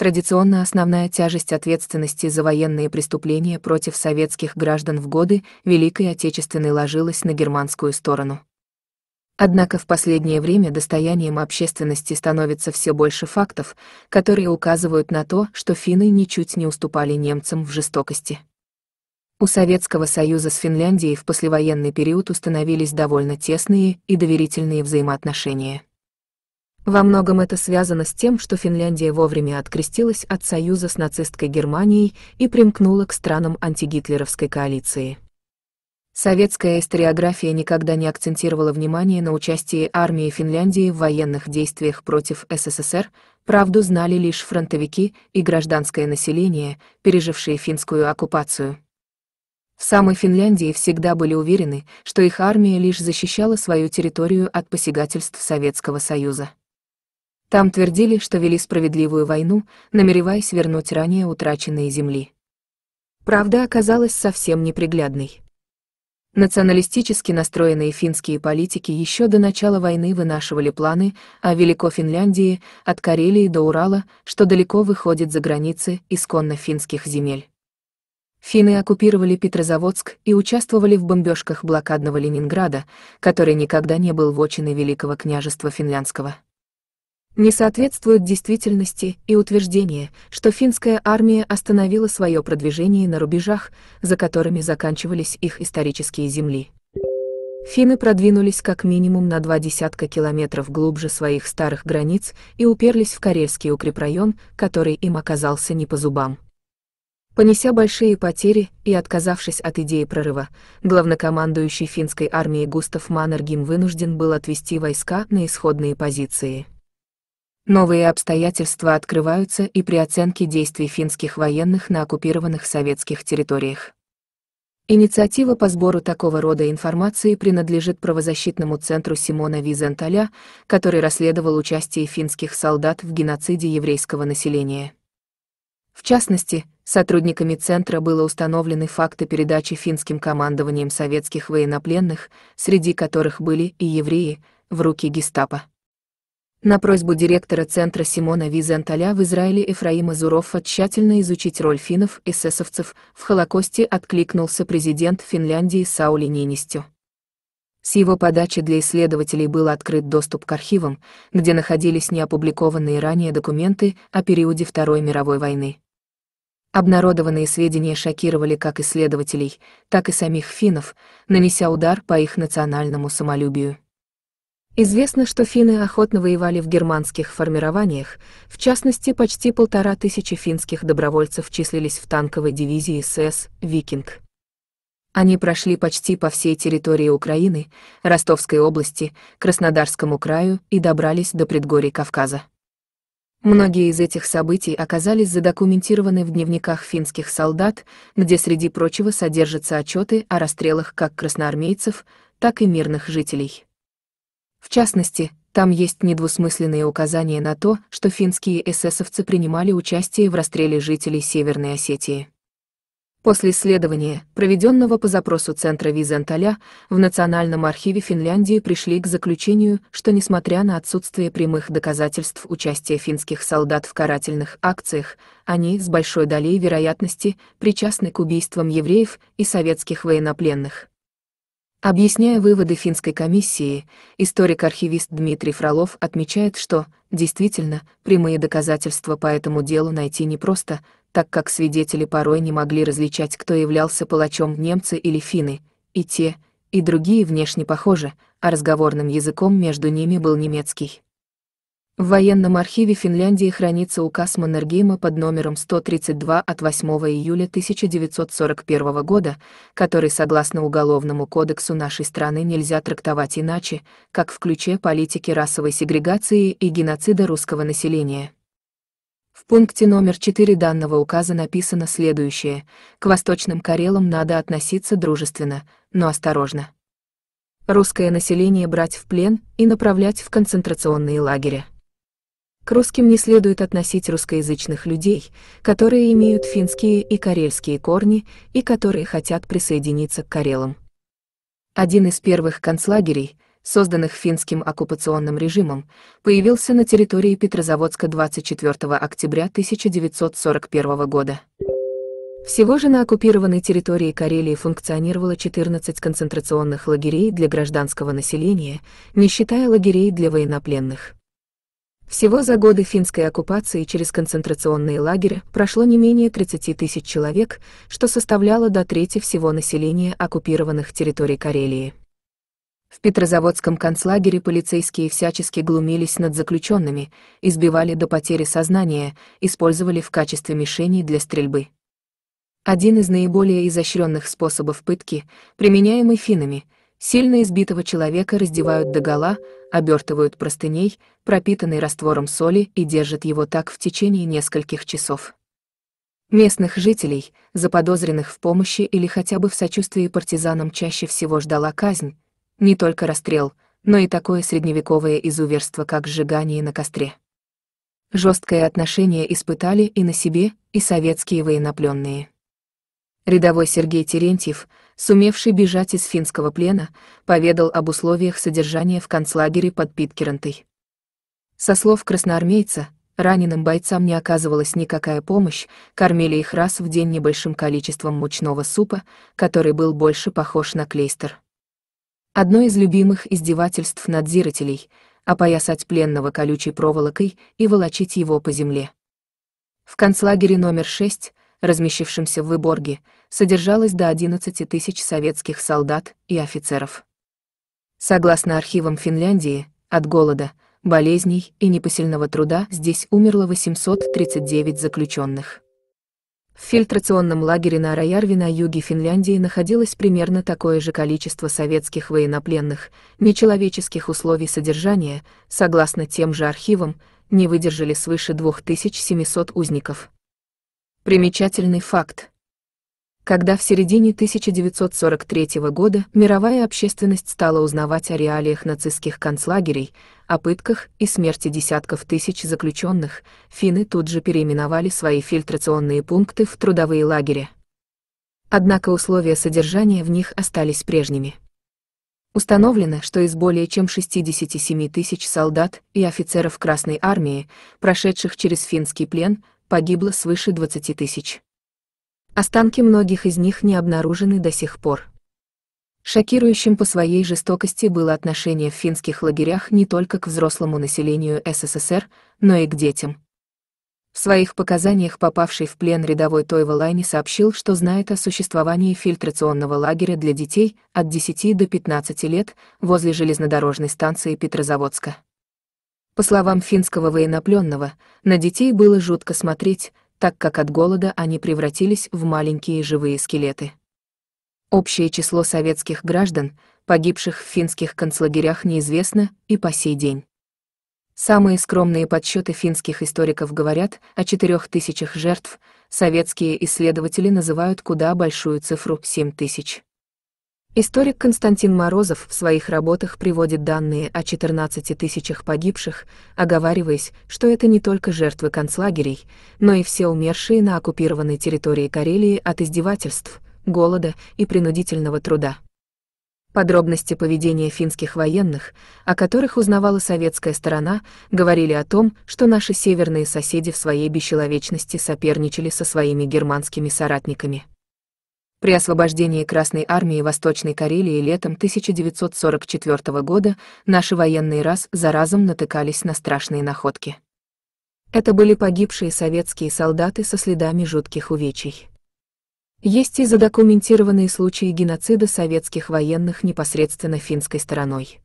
Традиционно основная тяжесть ответственности за военные преступления против советских граждан в годы Великой Отечественной ложилась на германскую сторону. Однако в последнее время достоянием общественности становится все больше фактов, которые указывают на то, что финны ничуть не уступали немцам в жестокости. У Советского Союза с Финляндией в послевоенный период установились довольно тесные и доверительные взаимоотношения. Во многом это связано с тем, что Финляндия вовремя открестилась от союза с нацистской Германией и примкнула к странам антигитлеровской коалиции. Советская историография никогда не акцентировала внимание на участии армии Финляндии в военных действиях против СССР, правду знали лишь фронтовики и гражданское население, пережившие финскую оккупацию. В самой Финляндии всегда были уверены, что их армия лишь защищала свою территорию от посягательств Советского Союза. Там твердили, что вели справедливую войну, намереваясь вернуть ранее утраченные земли. Правда оказалась совсем неприглядной. Националистически настроенные финские политики еще до начала войны вынашивали планы о а Великой Финляндии от Карелии до Урала, что далеко выходит за границы исконно финских земель. Финны оккупировали Петрозаводск и участвовали в бомбежках блокадного Ленинграда, который никогда не был вотчиной Великого княжества Финляндского не соответствуют действительности и утверждение, что финская армия остановила свое продвижение на рубежах, за которыми заканчивались их исторические земли. Финны продвинулись как минимум на два десятка километров глубже своих старых границ и уперлись в Карельский укрепрайон, который им оказался не по зубам. Понеся большие потери и отказавшись от идеи прорыва, главнокомандующий финской армией Густав Маннергим вынужден был отвести войска на исходные позиции. Новые обстоятельства открываются и при оценке действий финских военных на оккупированных советских территориях. Инициатива по сбору такого рода информации принадлежит правозащитному центру Симона Визенталя, который расследовал участие финских солдат в геноциде еврейского населения. В частности, сотрудниками центра было установлены факты передачи финским командованием советских военнопленных, среди которых были и евреи, в руки гестапо. На просьбу директора центра Симона Визенталя в Израиле Эфраима Зурофа тщательно изучить роль финнов и эсэсовцев в Холокосте откликнулся президент Финляндии Саули Нинистю. С его подачи для исследователей был открыт доступ к архивам, где находились неопубликованные ранее документы о периоде Второй мировой войны. Обнародованные сведения шокировали как исследователей, так и самих финнов, нанеся удар по их национальному самолюбию. Известно, что финны охотно воевали в германских формированиях, в частности, почти полтора тысячи финских добровольцев числились в танковой дивизии СС «Викинг». Они прошли почти по всей территории Украины, Ростовской области, Краснодарскому краю и добрались до предгорий Кавказа. Многие из этих событий оказались задокументированы в дневниках финских солдат, где среди прочего содержатся отчеты о расстрелах как красноармейцев, так и мирных жителей. В частности, там есть недвусмысленные указания на то, что финские эсэсовцы принимали участие в расстреле жителей Северной Осетии. После исследования, проведенного по запросу Центра Визенталя, в Национальном архиве Финляндии пришли к заключению, что несмотря на отсутствие прямых доказательств участия финских солдат в карательных акциях, они, с большой долей вероятности, причастны к убийствам евреев и советских военнопленных. Объясняя выводы финской комиссии, историк-архивист Дмитрий Фролов отмечает, что, действительно, прямые доказательства по этому делу найти непросто, так как свидетели порой не могли различать, кто являлся палачом немцы или финны, и те, и другие внешне похожи, а разговорным языком между ними был немецкий. В военном архиве Финляндии хранится указ Маннергейма под номером 132 от 8 июля 1941 года, который, согласно Уголовному кодексу нашей страны, нельзя трактовать иначе, как в ключе политики расовой сегрегации и геноцида русского населения. В пункте номер 4 данного указа написано следующее «К восточным Карелам надо относиться дружественно, но осторожно». Русское население брать в плен и направлять в концентрационные лагеря. К русским не следует относить русскоязычных людей, которые имеют финские и карельские корни и которые хотят присоединиться к карелам. Один из первых концлагерей, созданных финским оккупационным режимом, появился на территории Петрозаводска 24 октября 1941 года. Всего же на оккупированной территории Карелии функционировало 14 концентрационных лагерей для гражданского населения, не считая лагерей для военнопленных. Всего за годы финской оккупации через концентрационные лагеря прошло не менее 30 тысяч человек, что составляло до трети всего населения оккупированных территорий Карелии. В Петрозаводском концлагере полицейские всячески глумились над заключенными, избивали до потери сознания, использовали в качестве мишеней для стрельбы. Один из наиболее изощренных способов пытки, применяемый финами – Сильно избитого человека раздевают догола, обертывают простыней, пропитанной раствором соли и держат его так в течение нескольких часов. Местных жителей, заподозренных в помощи или хотя бы в сочувствии партизанам, чаще всего ждала казнь, не только расстрел, но и такое средневековое изуверство, как сжигание на костре. Жесткое отношение испытали и на себе, и советские военнопленные. Рядовой Сергей Терентьев, сумевший бежать из финского плена, поведал об условиях содержания в концлагере под Питкерентой. Со слов красноармейца, раненым бойцам не оказывалась никакая помощь, кормили их раз в день небольшим количеством мучного супа, который был больше похож на клейстер. Одно из любимых издевательств надзирателей — опоясать пленного колючей проволокой и волочить его по земле. В концлагере номер шесть размещившимся в Выборге, содержалось до 11 тысяч советских солдат и офицеров. Согласно архивам Финляндии, от голода, болезней и непосильного труда здесь умерло 839 заключенных. В фильтрационном лагере на Араярве на юге Финляндии находилось примерно такое же количество советских военнопленных, нечеловеческих условий содержания, согласно тем же архивам, не выдержали свыше 2700 узников. Примечательный факт. Когда в середине 1943 года мировая общественность стала узнавать о реалиях нацистских концлагерей, о пытках и смерти десятков тысяч заключенных, финны тут же переименовали свои фильтрационные пункты в трудовые лагеря. Однако условия содержания в них остались прежними. Установлено, что из более чем 67 тысяч солдат и офицеров Красной Армии, прошедших через финский плен, погибло свыше 20 тысяч. Останки многих из них не обнаружены до сих пор. Шокирующим по своей жестокости было отношение в финских лагерях не только к взрослому населению СССР, но и к детям. В своих показаниях попавший в плен рядовой Тойва Лайни сообщил, что знает о существовании фильтрационного лагеря для детей от 10 до 15 лет возле железнодорожной станции Петрозаводска. По словам финского военнопленного, на детей было жутко смотреть, так как от голода они превратились в маленькие живые скелеты. Общее число советских граждан, погибших в финских концлагерях, неизвестно и по сей день. Самые скромные подсчеты финских историков говорят о четырех тысячах жертв, советские исследователи называют куда большую цифру — семь тысяч. Историк Константин Морозов в своих работах приводит данные о 14 тысячах погибших, оговариваясь, что это не только жертвы концлагерей, но и все умершие на оккупированной территории Карелии от издевательств, голода и принудительного труда. Подробности поведения финских военных, о которых узнавала советская сторона, говорили о том, что наши северные соседи в своей бесчеловечности соперничали со своими германскими соратниками. При освобождении Красной армии Восточной Карелии летом 1944 года наши военные раз за разом натыкались на страшные находки. Это были погибшие советские солдаты со следами жутких увечий. Есть и задокументированные случаи геноцида советских военных непосредственно финской стороной.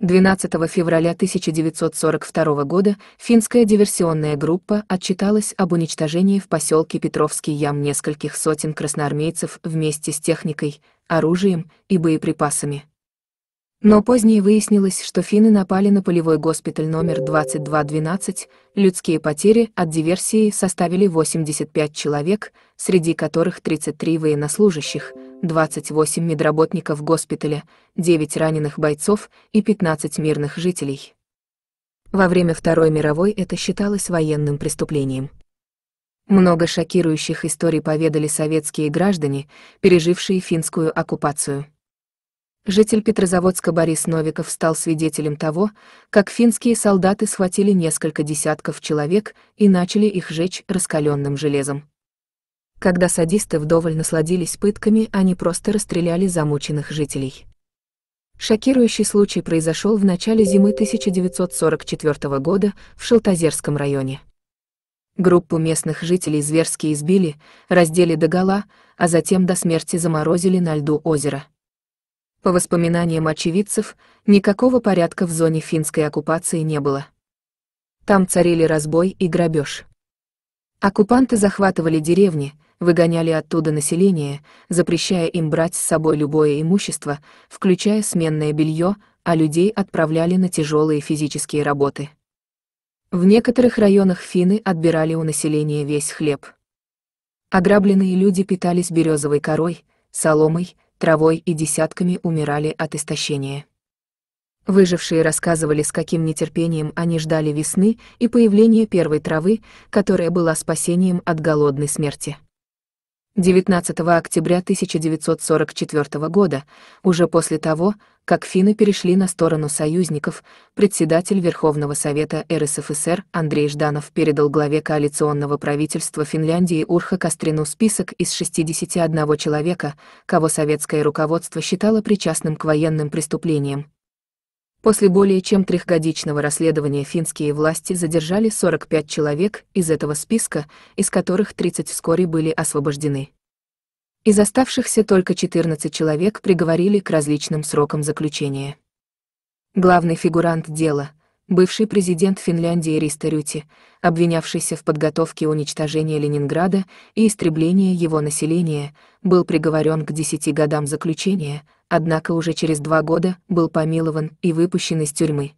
12 февраля 1942 года финская диверсионная группа отчиталась об уничтожении в поселке Петровский ям нескольких сотен красноармейцев вместе с техникой, оружием и боеприпасами. Но позднее выяснилось, что финны напали на полевой госпиталь номер 2212, людские потери от диверсии составили 85 человек, среди которых 33 военнослужащих – 28 медработников госпиталя, 9 раненых бойцов и 15 мирных жителей. Во время Второй мировой это считалось военным преступлением. Много шокирующих историй поведали советские граждане, пережившие финскую оккупацию. Житель Петрозаводска Борис Новиков стал свидетелем того, как финские солдаты схватили несколько десятков человек и начали их жечь раскаленным железом. Когда садисты вдоволь насладились пытками, они просто расстреляли замученных жителей. Шокирующий случай произошел в начале зимы 1944 года в Шелтозерском районе. Группу местных жителей зверски избили, раздели до гола, а затем до смерти заморозили на льду озера. По воспоминаниям очевидцев, никакого порядка в зоне финской оккупации не было. Там царили разбой и грабеж. Оккупанты захватывали деревни, выгоняли оттуда население, запрещая им брать с собой любое имущество, включая сменное белье, а людей отправляли на тяжелые физические работы. В некоторых районах финны отбирали у населения весь хлеб. Ограбленные люди питались березовой корой, соломой, травой и десятками умирали от истощения. Выжившие рассказывали, с каким нетерпением они ждали весны и появления первой травы, которая была спасением от голодной смерти. 19 октября 1944 года, уже после того, как финны перешли на сторону союзников, председатель Верховного Совета РСФСР Андрей Жданов передал главе коалиционного правительства Финляндии Урха Кострину список из 61 человека, кого советское руководство считало причастным к военным преступлениям, После более чем трехгодичного расследования финские власти задержали 45 человек из этого списка, из которых 30 вскоре были освобождены. Из оставшихся только 14 человек приговорили к различным срокам заключения. Главный фигурант дела, бывший президент Финляндии Риста Рюти, обвинявшийся в подготовке уничтожения Ленинграда и истреблении его населения, был приговорен к 10 годам заключения, однако уже через два года был помилован и выпущен из тюрьмы.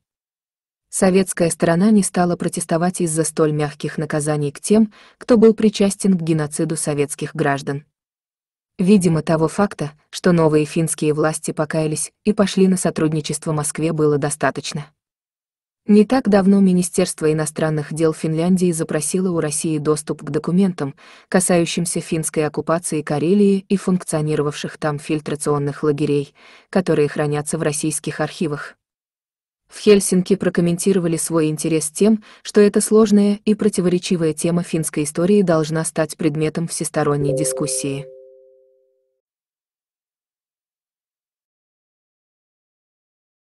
Советская сторона не стала протестовать из-за столь мягких наказаний к тем, кто был причастен к геноциду советских граждан. Видимо, того факта, что новые финские власти покаялись и пошли на сотрудничество Москве было достаточно. Не так давно Министерство иностранных дел Финляндии запросило у России доступ к документам, касающимся финской оккупации Карелии и функционировавших там фильтрационных лагерей, которые хранятся в российских архивах. В Хельсинки прокомментировали свой интерес тем, что эта сложная и противоречивая тема финской истории должна стать предметом всесторонней дискуссии.